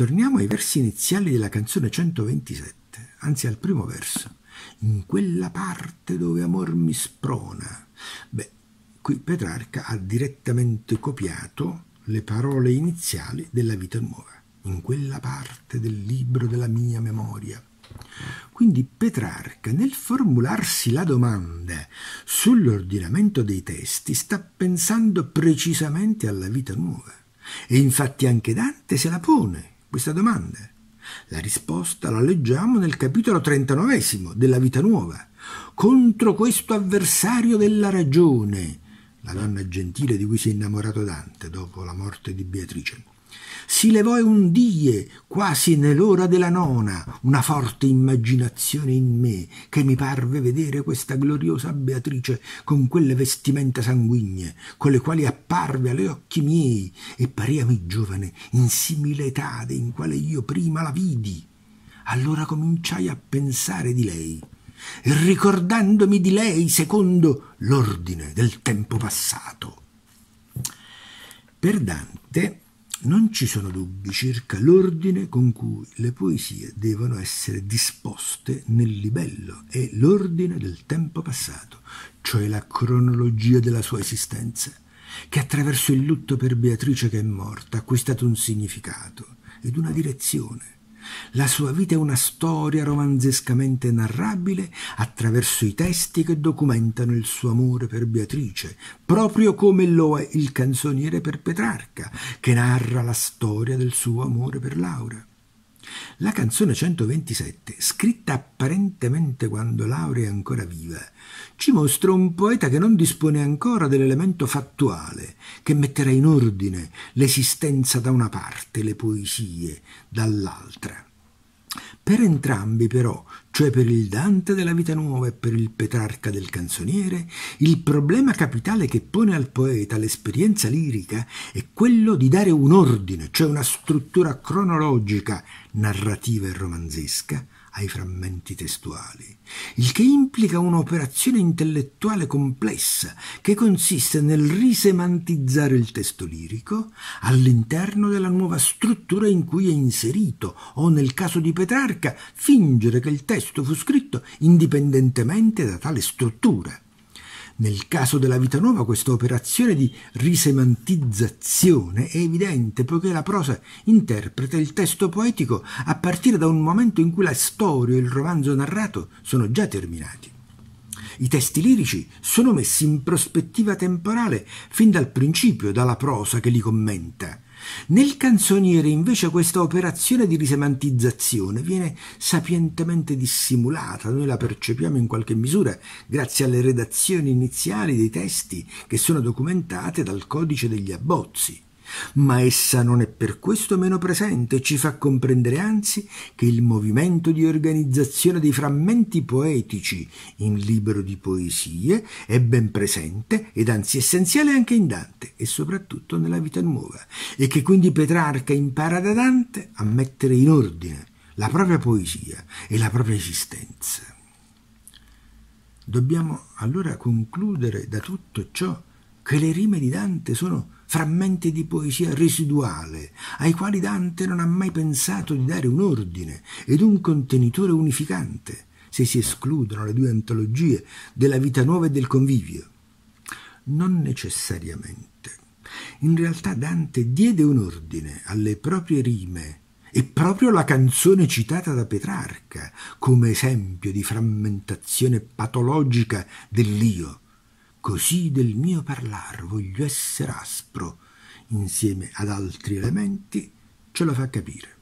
Torniamo ai versi iniziali della canzone 127, anzi al primo verso. In quella parte dove amor mi sprona. Beh, qui Petrarca ha direttamente copiato le parole iniziali della vita nuova, in quella parte del libro della mia memoria. Quindi Petrarca nel formularsi la domanda sull'ordinamento dei testi sta pensando precisamente alla vita nuova e infatti anche Dante se la pone questa domanda? La risposta la leggiamo nel capitolo 39 della Vita Nuova. Contro questo avversario della ragione, la donna gentile di cui si è innamorato Dante dopo la morte di Beatrice, si levò un die, quasi nell'ora della nona, una forte immaginazione in me che mi parve vedere questa gloriosa Beatrice con quelle vestimenta sanguigne, con le quali apparve agli occhi miei e pareami giovane in simile etade in quale io prima la vidi. Allora cominciai a pensare di lei e ricordandomi di lei secondo l'ordine del tempo passato. Per Dante non ci sono dubbi circa l'ordine con cui le poesie devono essere disposte nel libello e l'ordine del tempo passato, cioè la cronologia della sua esistenza, che attraverso il lutto per Beatrice che è morta ha acquistato un significato ed una direzione la sua vita è una storia romanzescamente narrabile attraverso i testi che documentano il suo amore per Beatrice, proprio come lo è il canzoniere per Petrarca, che narra la storia del suo amore per Laura. La canzone 127, scritta apparentemente quando Laura è ancora viva, ci mostra un poeta che non dispone ancora dell'elemento fattuale che metterà in ordine l'esistenza da una parte, le poesie dall'altra. Per entrambi però cioè per il Dante della vita nuova e per il Petrarca del canzoniere, il problema capitale che pone al poeta l'esperienza lirica è quello di dare un ordine, cioè una struttura cronologica, narrativa e romanzesca, ai frammenti testuali, il che implica un'operazione intellettuale complessa che consiste nel risemantizzare il testo lirico all'interno della nuova struttura in cui è inserito o nel caso di Petrarca fingere che il testo fu scritto indipendentemente da tale struttura. Nel caso della vita nuova questa operazione di risemantizzazione è evidente poiché la prosa interpreta il testo poetico a partire da un momento in cui la storia e il romanzo narrato sono già terminati. I testi lirici sono messi in prospettiva temporale fin dal principio dalla prosa che li commenta nel canzoniere invece questa operazione di risemantizzazione viene sapientemente dissimulata, noi la percepiamo in qualche misura grazie alle redazioni iniziali dei testi che sono documentate dal codice degli abbozzi ma essa non è per questo meno presente e ci fa comprendere anzi che il movimento di organizzazione dei frammenti poetici in libro di poesie è ben presente ed anzi essenziale anche in Dante e soprattutto nella vita nuova e che quindi Petrarca impara da Dante a mettere in ordine la propria poesia e la propria esistenza. Dobbiamo allora concludere da tutto ciò che le rime di Dante sono frammenti di poesia residuale, ai quali Dante non ha mai pensato di dare un ordine ed un contenitore unificante, se si escludono le due antologie della vita nuova e del convivio. Non necessariamente. In realtà Dante diede un ordine alle proprie rime e proprio la canzone citata da Petrarca come esempio di frammentazione patologica dell'io Così del mio parlar voglio essere aspro, insieme ad altri elementi, ce lo fa capire.